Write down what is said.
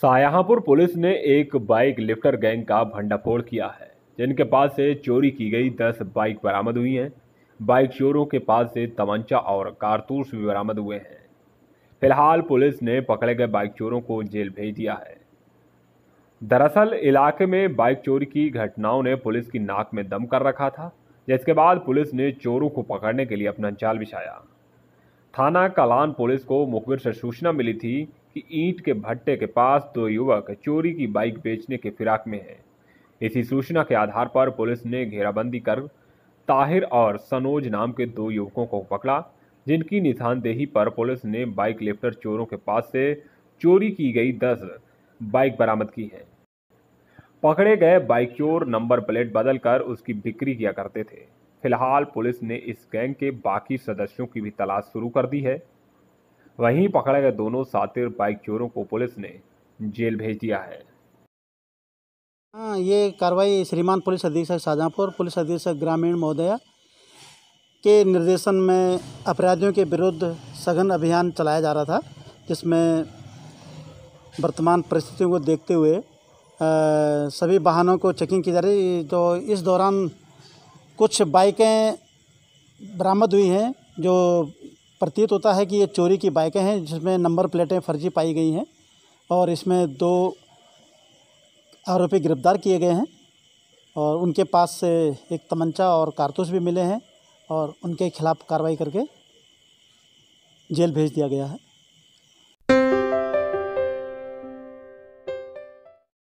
Shahjahanpur police ने एक bike lifter gang का भंडाफोड़ किया है जिनके पास से चोरी की गई दस बाइक बरामद हुई हैं बाइक चोरों के पास से तमंचा और कारतूस भी बरामद हुए हैं फिलहाल पुलिस ने पकड़े गए बाइक चोरों को जेल भेज दिया है दरअसल इलाके में बाइक चोरी की घटनाओं ने पुलिस की नाक में दम कर रखा था जिसके बाद पुलिस ने चोरों को पकड़ने के लिए अपना जाल बिछाया थाना कलान पुलिस को मुखबिर से सूचना मिली थी कि ईंट के भट्टे के पास दो युवक चोरी की बाइक बेचने के फिराक में हैं इसी सूचना के आधार पर पुलिस ने घेराबंदी कर ताहिर और सनोज नाम के दो युवकों को पकड़ा जिनकी निशानदेही पर पुलिस ने बाइक लिफ्टर चोरों के पास से चोरी की गई दस बाइक बरामद की है पकड़े गए बाइक चोर नंबर प्लेट बदलकर उसकी बिक्री किया करते थे फिलहाल पुलिस ने इस गैंग के बाकी सदस्यों की भी तलाश शुरू कर दी है वहीं पकड़े गए दोनों सातिर बाइक चोरों को पुलिस ने जेल भेज दिया है हाँ ये कार्रवाई श्रीमान पुलिस अधीक्षक शाहजहाँपुर पुलिस अधीक्षक ग्रामीण महोदया के निर्देशन में अपराधियों के विरुद्ध सघन अभियान चलाया जा रहा था जिसमें वर्तमान परिस्थितियों को देखते हुए आ, सभी वाहनों को चेकिंग की जा रही तो इस दौरान कुछ बाइकें बरामद हुई हैं जो प्रतीत होता है कि ये चोरी की बाइकें हैं जिसमें नंबर प्लेटें फर्जी पाई गई हैं और इसमें दो आरोपी गिरफ़्तार किए गए हैं और उनके पास से एक तमंचा और कारतूस भी मिले हैं और उनके खिलाफ़ कार्रवाई करके जेल भेज दिया गया है